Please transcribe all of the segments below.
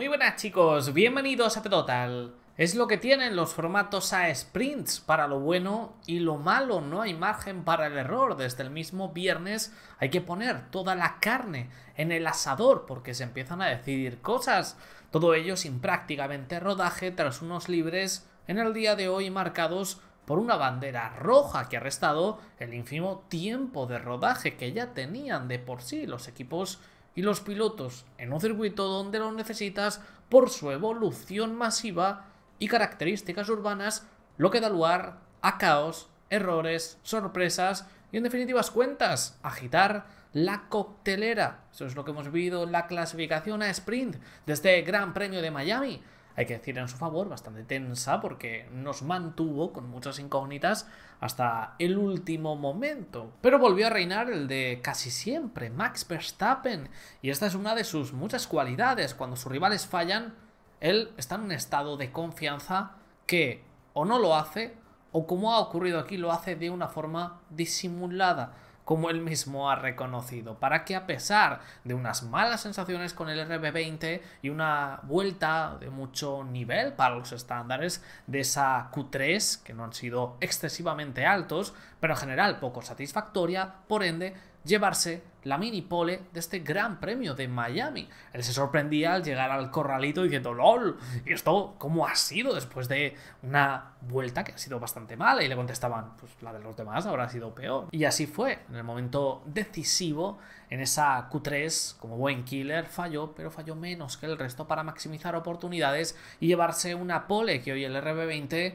Muy buenas chicos, bienvenidos a Total. Es lo que tienen los formatos a sprints para lo bueno y lo malo, no hay margen para el error. Desde el mismo viernes hay que poner toda la carne en el asador porque se empiezan a decidir cosas. Todo ello sin prácticamente rodaje tras unos libres en el día de hoy marcados por una bandera roja que ha restado el ínfimo tiempo de rodaje que ya tenían de por sí los equipos y los pilotos en un circuito donde los necesitas por su evolución masiva y características urbanas, lo que da lugar a caos, errores, sorpresas y en definitivas cuentas, agitar la coctelera. Eso es lo que hemos vivido en la clasificación a sprint desde el Gran Premio de Miami hay que decir en su favor, bastante tensa porque nos mantuvo con muchas incógnitas hasta el último momento. Pero volvió a reinar el de casi siempre, Max Verstappen, y esta es una de sus muchas cualidades. Cuando sus rivales fallan, él está en un estado de confianza que o no lo hace, o como ha ocurrido aquí, lo hace de una forma disimulada como él mismo ha reconocido, para que a pesar de unas malas sensaciones con el RB20 y una vuelta de mucho nivel para los estándares de esa Q3, que no han sido excesivamente altos, pero en general poco satisfactoria, por ende, llevarse la mini pole de este Gran Premio de Miami. Él se sorprendía al llegar al corralito diciendo, LOL, ¿y esto cómo ha sido después de una vuelta que ha sido bastante mala? Y le contestaban, pues la de los demás habrá sido peor. Y así fue, en el momento decisivo, en esa Q3, como buen killer, falló, pero falló menos que el resto para maximizar oportunidades y llevarse una pole que hoy el RB20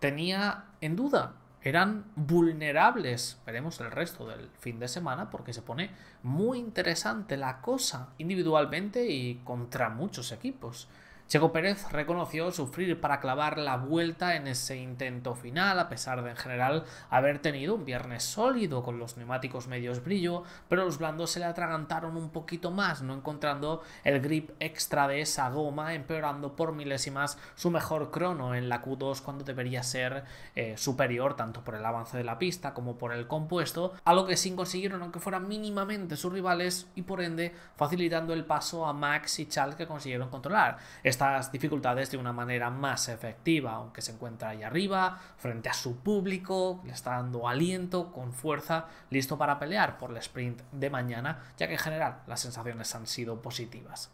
tenía en duda eran vulnerables. Veremos el resto del fin de semana porque se pone muy interesante la cosa individualmente y contra muchos equipos. Checo Pérez reconoció sufrir para clavar la vuelta en ese intento final, a pesar de en general haber tenido un viernes sólido con los neumáticos medios brillo, pero los blandos se le atragantaron un poquito más, no encontrando el grip extra de esa goma, empeorando por milésimas su mejor crono en la Q2 cuando debería ser eh, superior tanto por el avance de la pista como por el compuesto, a lo que sí consiguieron aunque fueran mínimamente sus rivales y por ende facilitando el paso a Max y Charles que consiguieron controlar estas dificultades de una manera más efectiva, aunque se encuentra ahí arriba, frente a su público, le está dando aliento, con fuerza, listo para pelear por el sprint de mañana, ya que en general las sensaciones han sido positivas.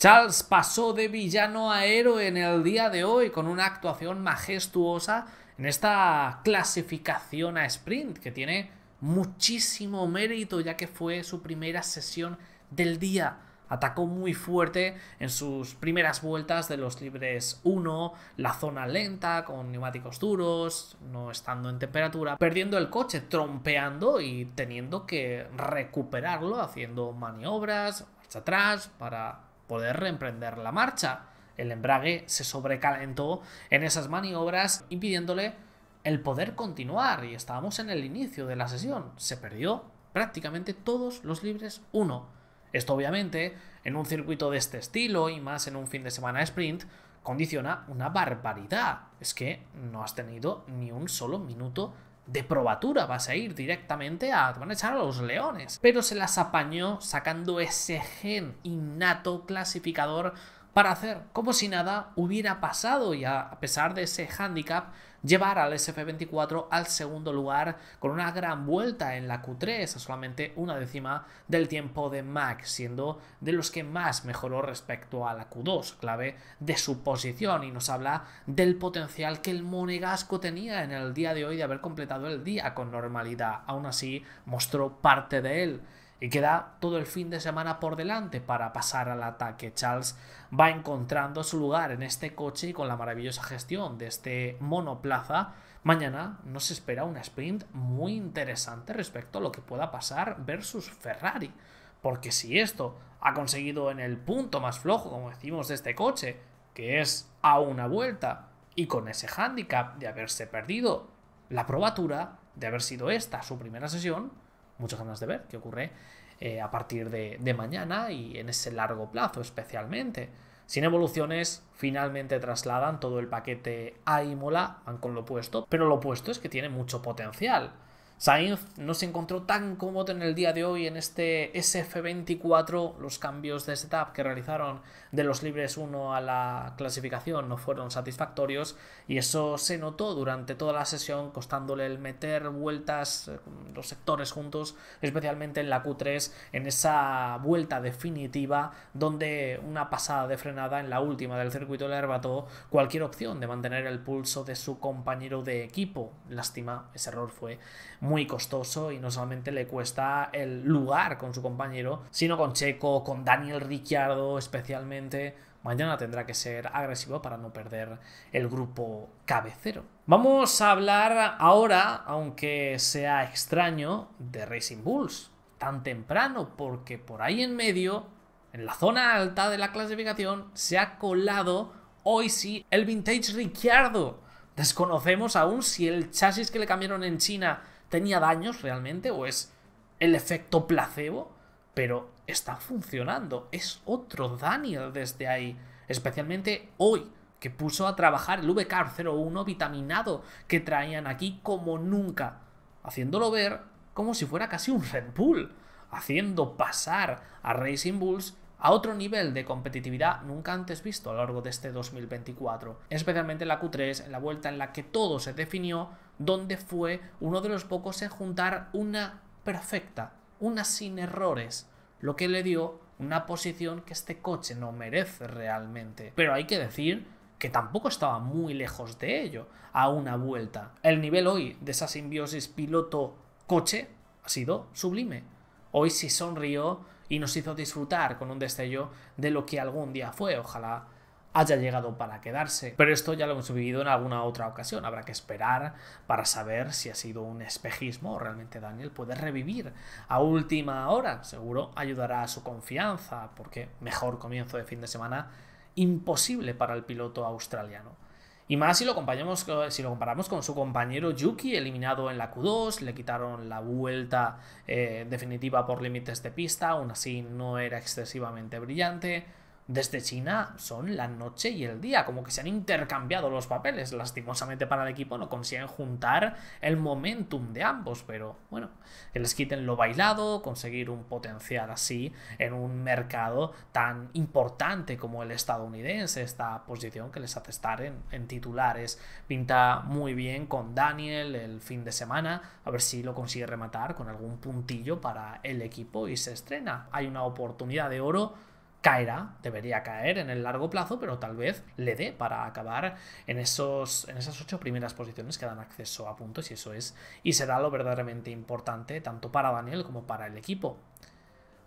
Charles pasó de villano a héroe en el día de hoy con una actuación majestuosa en esta clasificación a sprint que tiene muchísimo mérito ya que fue su primera sesión del día atacó muy fuerte en sus primeras vueltas de los libres 1, la zona lenta, con neumáticos duros, no estando en temperatura, perdiendo el coche, trompeando y teniendo que recuperarlo haciendo maniobras, marcha atrás, para poder reemprender la marcha. El embrague se sobrecalentó en esas maniobras, impidiéndole el poder continuar y estábamos en el inicio de la sesión. Se perdió prácticamente todos los libres 1. Esto obviamente, en un circuito de este estilo y más en un fin de semana sprint, condiciona una barbaridad. Es que no has tenido ni un solo minuto de probatura, vas a ir directamente a... a echar a los leones. Pero se las apañó sacando ese gen innato clasificador para hacer como si nada hubiera pasado y a pesar de ese hándicap llevar al SF24 al segundo lugar con una gran vuelta en la Q3 a solamente una décima del tiempo de Max, siendo de los que más mejoró respecto a la Q2, clave de su posición y nos habla del potencial que el monegasco tenía en el día de hoy de haber completado el día con normalidad, aún así mostró parte de él. Y queda todo el fin de semana por delante para pasar al ataque. Charles va encontrando su lugar en este coche y con la maravillosa gestión de este monoplaza, mañana nos espera un sprint muy interesante respecto a lo que pueda pasar versus Ferrari. Porque si esto ha conseguido en el punto más flojo, como decimos, de este coche, que es a una vuelta, y con ese hándicap de haberse perdido la probatura, de haber sido esta su primera sesión, muchas ganas de ver qué ocurre eh, a partir de, de mañana y en ese largo plazo especialmente. Sin evoluciones, finalmente trasladan todo el paquete a Imola, van con lo opuesto, pero lo opuesto es que tiene mucho potencial. Sainz no se encontró tan cómodo en el día de hoy en este SF24. Los cambios de setup que realizaron de los libres 1 a la clasificación no fueron satisfactorios y eso se notó durante toda la sesión costándole el meter vueltas eh, los sectores juntos, especialmente en la Q3, en esa vuelta definitiva donde una pasada de frenada en la última del circuito le arrebató cualquier opción de mantener el pulso de su compañero de equipo. Lástima, ese error fue muy costoso y no solamente le cuesta el lugar con su compañero, sino con Checo, con Daniel Ricciardo especialmente. Mañana tendrá que ser agresivo para no perder el grupo cabecero. Vamos a hablar ahora, aunque sea extraño, de Racing Bulls. Tan temprano, porque por ahí en medio, en la zona alta de la clasificación, se ha colado hoy sí el vintage Ricciardo. Desconocemos aún si el chasis que le cambiaron en China ¿Tenía daños realmente o es el efecto placebo? Pero está funcionando. Es otro daño desde ahí. Especialmente hoy, que puso a trabajar el VK01 vitaminado que traían aquí como nunca. Haciéndolo ver como si fuera casi un Red Bull. Haciendo pasar a Racing Bulls a otro nivel de competitividad nunca antes visto a lo largo de este 2024, especialmente en la Q3, en la vuelta en la que todo se definió donde fue uno de los pocos en juntar una perfecta, una sin errores, lo que le dio una posición que este coche no merece realmente. Pero hay que decir que tampoco estaba muy lejos de ello a una vuelta. El nivel hoy de esa simbiosis piloto-coche ha sido sublime. Hoy sí sonrió y nos hizo disfrutar con un destello de lo que algún día fue. Ojalá haya llegado para quedarse. Pero esto ya lo hemos vivido en alguna otra ocasión. Habrá que esperar para saber si ha sido un espejismo o realmente Daniel puede revivir a última hora. Seguro ayudará a su confianza, porque mejor comienzo de fin de semana imposible para el piloto australiano. Y más si lo, comparamos, con su compañero Yuki, eliminado en la Q2, le quitaron la vuelta eh, definitiva por límites de pista, aún así no era excesivamente brillante desde China son la noche y el día, como que se han intercambiado los papeles. Lastimosamente para el equipo no consiguen juntar el momentum de ambos, pero bueno, que les quiten lo bailado, conseguir un potencial así en un mercado tan importante como el estadounidense, esta posición que les hace estar en, en titulares. Pinta muy bien con Daniel el fin de semana, a ver si lo consigue rematar con algún puntillo para el equipo y se estrena. Hay una oportunidad de oro caerá, debería caer en el largo plazo, pero tal vez le dé para acabar en, esos, en esas ocho primeras posiciones que dan acceso a puntos y eso es y será lo verdaderamente importante tanto para Daniel como para el equipo.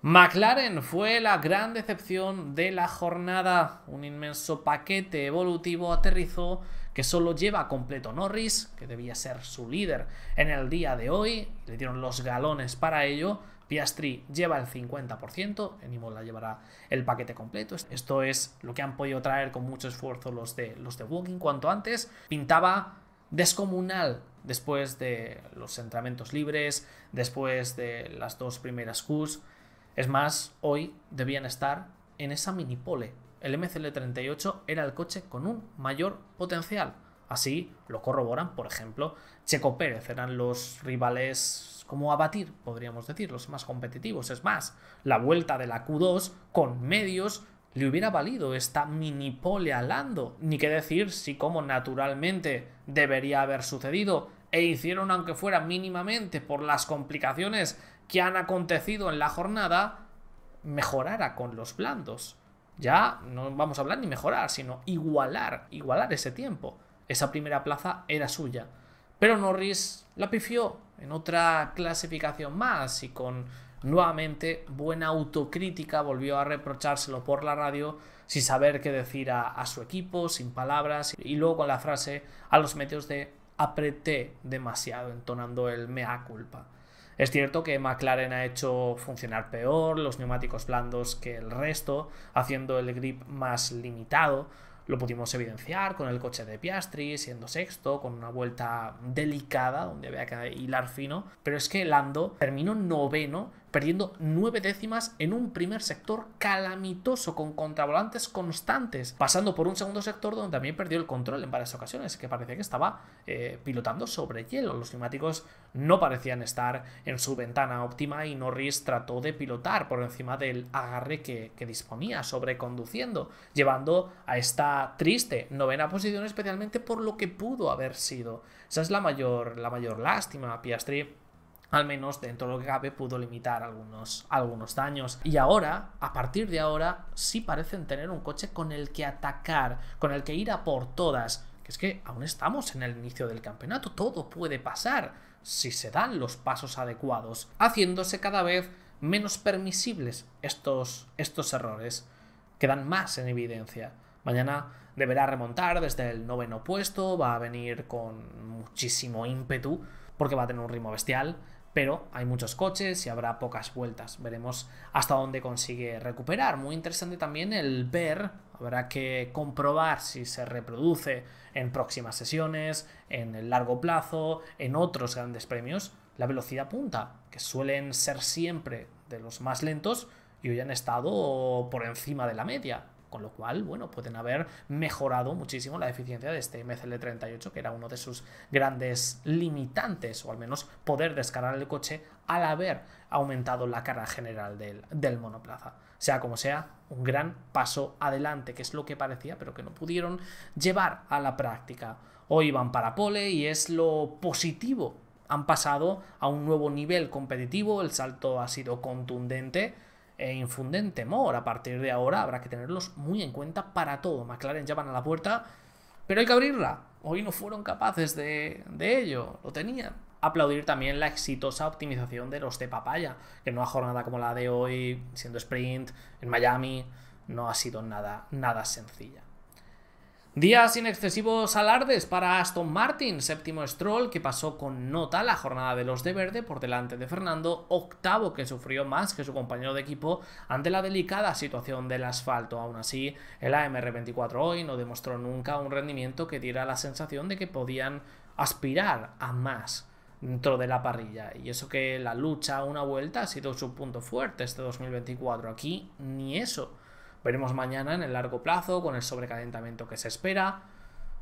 McLaren fue la gran decepción de la jornada, un inmenso paquete evolutivo aterrizó que solo lleva completo Norris, que debía ser su líder en el día de hoy, le dieron los galones para ello, Piastri lleva el 50%, la llevará el paquete completo. Esto es lo que han podido traer con mucho esfuerzo los de, los de Walking cuanto antes. Pintaba descomunal después de los entrenamientos libres, después de las dos primeras Qs. Es más, hoy debían estar en esa mini pole. El MCL38 era el coche con un mayor potencial. Así lo corroboran, por ejemplo, Checo Pérez. Eran los rivales como a batir, podríamos decir, los más competitivos. Es más, la vuelta de la Q2 con medios le hubiera valido esta mini pole a Ni que decir si como naturalmente debería haber sucedido e hicieron aunque fuera mínimamente por las complicaciones que han acontecido en la jornada, mejorara con los blandos. Ya no vamos a hablar ni mejorar, sino igualar, igualar ese tiempo. Esa primera plaza era suya. Pero Norris la pifió en otra clasificación más y con nuevamente buena autocrítica volvió a reprochárselo por la radio sin saber qué decir a, su equipo, sin palabras y luego con la frase a los medios de apreté demasiado entonando el mea culpa. Es cierto que McLaren ha hecho funcionar peor los neumáticos blandos que el resto, haciendo el grip más limitado, lo pudimos evidenciar con el coche de Piastri siendo sexto, con una vuelta delicada donde había que hilar fino. Pero es que Lando terminó noveno perdiendo nueve décimas en un primer sector calamitoso con contravolantes constantes, pasando por un segundo sector donde también perdió el control en varias ocasiones, que parecía que estaba eh, pilotando sobre hielo. Los neumáticos no parecían estar en su ventana óptima y Norris trató de pilotar por encima del agarre que, que disponía, sobreconduciendo, llevando a esta triste novena posición especialmente por lo que pudo haber sido. Esa es la mayor, la mayor lástima, Piastri al menos dentro de lo que cabe, pudo limitar algunos, algunos daños. Y ahora, a partir de ahora, sí parecen tener un coche con el que atacar, con el que ir a por todas. Que es que aún estamos en el inicio del campeonato, todo puede pasar si se dan los pasos adecuados, haciéndose cada vez menos permisibles estos, estos errores. Quedan más en evidencia. Mañana deberá remontar desde el noveno puesto, va a venir con muchísimo ímpetu, porque va a tener un ritmo bestial, pero hay muchos coches y habrá pocas vueltas. Veremos hasta dónde consigue recuperar. Muy interesante también el ver, habrá que comprobar si se reproduce en próximas sesiones, en el largo plazo, en otros grandes premios, la velocidad punta, que suelen ser siempre de los más lentos y hoy han estado por encima de la media. Con lo cual, bueno, pueden haber mejorado muchísimo la eficiencia de este MCL38, que era uno de sus grandes limitantes, o al menos poder descargar el coche al haber aumentado la carga general del, del monoplaza. Sea como sea, un gran paso adelante, que es lo que parecía, pero que no pudieron llevar a la práctica. Hoy van para pole y es lo positivo. Han pasado a un nuevo nivel competitivo, el salto ha sido contundente e infunden temor. A partir de ahora habrá que tenerlos muy en cuenta para todo. McLaren ya van a la puerta, pero hay que abrirla. Hoy no fueron capaces de, de ello, lo tenían. Aplaudir también la exitosa optimización de los de papaya, que en una jornada como la de hoy, siendo sprint, en Miami, no ha sido nada, nada sencilla. Días sin excesivos alardes para Aston Martin, séptimo Stroll que pasó con nota la jornada de los de verde por delante de Fernando, octavo que sufrió más que su compañero de equipo ante la delicada situación del asfalto. Aún así, el AMR24 hoy no demostró nunca un rendimiento que diera la sensación de que podían aspirar a más dentro de la parrilla. Y eso que la lucha a una vuelta ha sido su punto fuerte este 2024. Aquí ni eso Veremos mañana en el largo plazo con el sobrecalentamiento que se espera.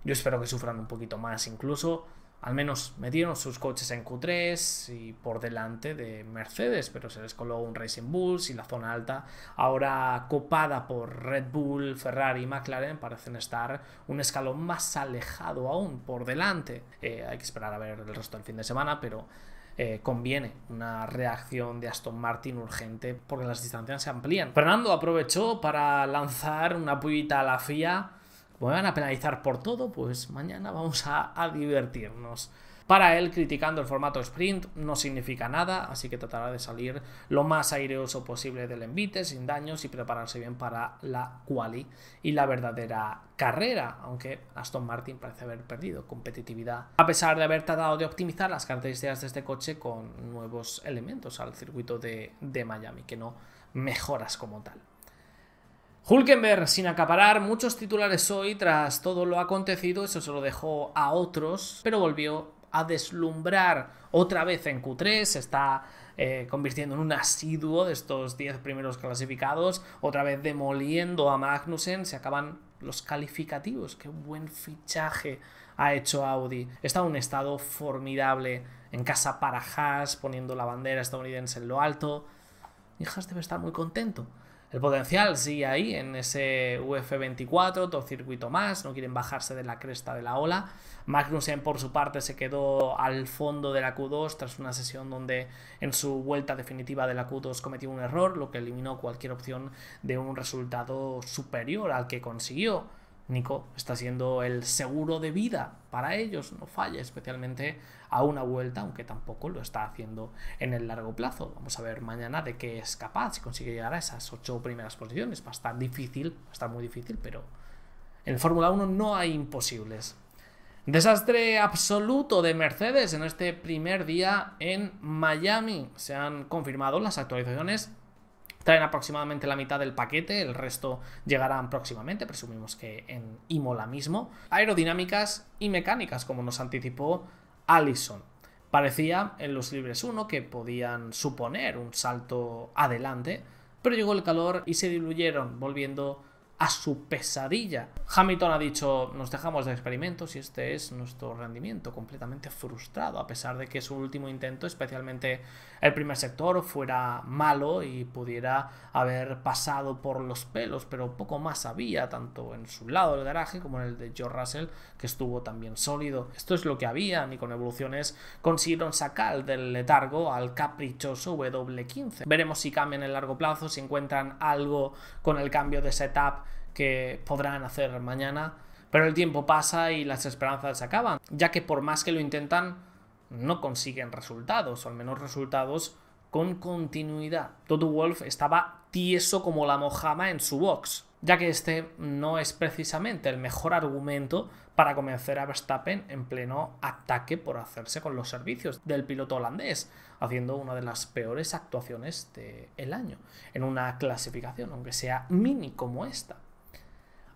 Yo espero que sufran un poquito más incluso. Al menos metieron sus coches en Q3 y por delante de Mercedes, pero se les coló un Racing Bulls y la zona alta, ahora copada por Red Bull, Ferrari y McLaren, parecen estar un escalón más alejado aún por delante. Eh, hay que esperar a ver el resto del fin de semana, pero eh, conviene una reacción de Aston Martin urgente porque las distancias se amplían. Fernando aprovechó para lanzar una pullita a la FIA. Me van a penalizar por todo, pues mañana vamos a divertirnos. Para él, criticando el formato sprint no significa nada, así que tratará de salir lo más aireoso posible del envite, sin daños y prepararse bien para la quali y la verdadera carrera, aunque Aston Martin parece haber perdido competitividad, a pesar de haber tratado de optimizar las características de este coche con nuevos elementos al circuito de, Miami, que no mejoras como tal. Hulkenberg, sin acaparar muchos titulares hoy, tras todo lo acontecido, eso se lo dejó a otros, pero volvió a deslumbrar otra vez en Q3, se está eh, convirtiendo en un asiduo de estos 10 primeros clasificados, otra vez demoliendo a Magnussen, se acaban los calificativos, qué buen fichaje ha hecho Audi, está en un estado formidable en casa para Haas, poniendo la bandera estadounidense en lo alto, y Haas debe estar muy contento. El potencial sigue ahí, en ese UF24, todo circuito más, no quieren bajarse de la cresta de la ola. Magnussen, por su parte, se quedó al fondo de la Q2 tras una sesión donde en su vuelta definitiva de la Q2 cometió un error, lo que eliminó cualquier opción de un resultado superior al que consiguió. Nico está siendo el seguro de vida para ellos, no falla, especialmente a una vuelta, aunque tampoco lo está haciendo en el largo plazo. Vamos a ver mañana de qué es capaz, si consigue llegar a esas ocho primeras posiciones. Va a estar difícil, va a estar muy difícil, pero en Fórmula 1 no hay imposibles. Desastre absoluto de Mercedes en este primer día en Miami. Se han confirmado las actualizaciones traen aproximadamente la mitad del paquete, el resto llegarán próximamente, presumimos que en Imola mismo. Aerodinámicas y mecánicas, como nos anticipó Allison. Parecía en los libres 1 que podían suponer un salto adelante, pero llegó el calor y se diluyeron, volviendo a su pesadilla. Hamilton ha dicho, nos dejamos de experimentos y este es nuestro rendimiento, completamente frustrado, a pesar de que su último intento, especialmente el primer sector, fuera malo y pudiera haber pasado por los pelos, pero poco más había, tanto en su lado del garaje como en el de Joe Russell, que estuvo también sólido. Esto es lo que había, y con evoluciones consiguieron sacar del letargo al caprichoso W15. Veremos si cambian en el largo plazo, si encuentran algo con el cambio de setup que podrán hacer mañana, pero el tiempo pasa y las esperanzas se acaban, ya que por más que lo intentan, no consiguen resultados, o al menos resultados con continuidad. Toto Wolf estaba tieso como la mojama en su box, ya que este no es precisamente el mejor argumento para convencer a Verstappen en pleno ataque por hacerse con los servicios del piloto holandés, haciendo una de las peores actuaciones del año en una clasificación, aunque sea mini como esta.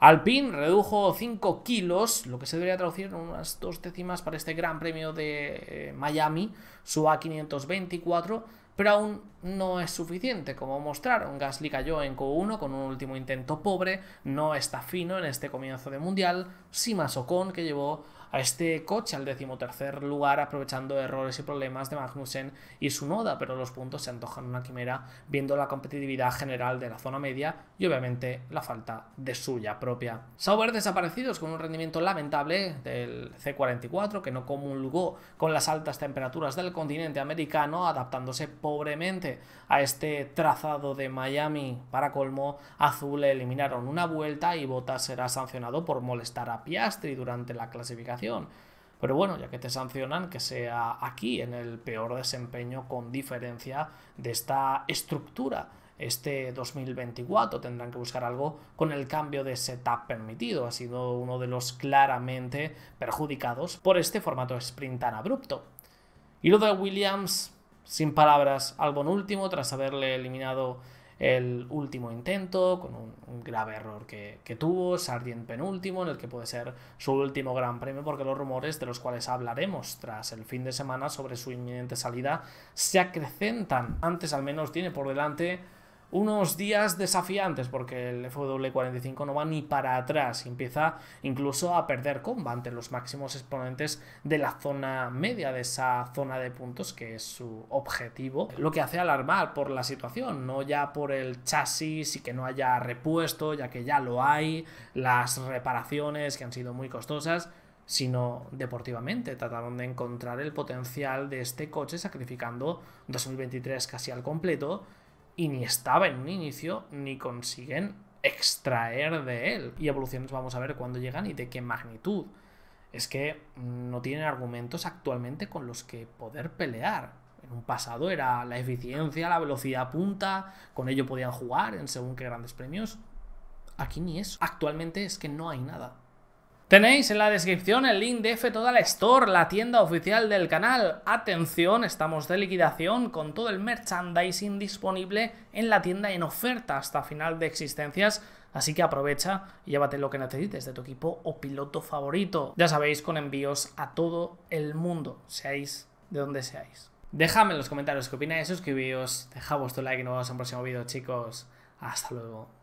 Alpine redujo 5 kilos, lo que se debería traducir en unas dos décimas para este Gran Premio de eh, Miami, su A524, pero aún no es suficiente, como mostraron. Gasly cayó en co 1 con un último intento pobre, no está fino en este comienzo de mundial. Simas Ocon, que llevó a este coche al decimotercer lugar, aprovechando errores y problemas de Magnussen y su noda, pero los puntos se antojan una quimera, viendo la competitividad general de la zona media y obviamente la falta de suya propia. Sauber desaparecidos con un rendimiento lamentable del C44, que no comulgó con las altas temperaturas del continente americano, adaptándose pobremente a este trazado de Miami. Para colmo, Azul le eliminaron una vuelta y Bottas será sancionado por molestar a Piastri durante la clasificación. Pero bueno, ya que te sancionan, que sea aquí, en el peor desempeño con diferencia de esta estructura. Este 2024 tendrán que buscar algo con el cambio de setup permitido. Ha sido uno de los claramente perjudicados por este formato sprint tan abrupto. Y lo de Williams, sin palabras al último tras haberle eliminado el último intento, con un, grave error que, que, tuvo, Sardien penúltimo, en el que puede ser su último gran premio, porque los rumores de los cuales hablaremos tras el fin de semana sobre su inminente salida se acrecentan. Antes al menos tiene por delante unos días desafiantes porque el FW45 no va ni para atrás empieza incluso a perder comba ante los máximos exponentes de la zona media, de esa zona de puntos que es su objetivo, lo que hace alarmar por la situación, no ya por el chasis y que no haya repuesto, ya que ya lo hay, las reparaciones que han sido muy costosas, sino deportivamente. Trataron de encontrar el potencial de este coche sacrificando 2023 casi al completo y ni estaba en un inicio ni consiguen extraer de él. Y evoluciones vamos a ver cuándo llegan y de qué magnitud. Es que no tienen argumentos actualmente con los que poder pelear. En un pasado era la eficiencia, la velocidad punta, con ello podían jugar en según qué grandes premios. Aquí ni eso. Actualmente es que no hay nada. Tenéis en la descripción el link de F Total Store, la tienda oficial del canal. Atención, estamos de liquidación con todo el merchandising disponible en la tienda en oferta hasta final de existencias. Así que aprovecha y llévate lo que necesites de tu equipo o piloto favorito. Ya sabéis, con envíos a todo el mundo, seáis de donde seáis. Dejadme en los comentarios qué opináis, suscribíos, dejad vuestro like y nos vemos en el próximo vídeo, chicos. Hasta luego.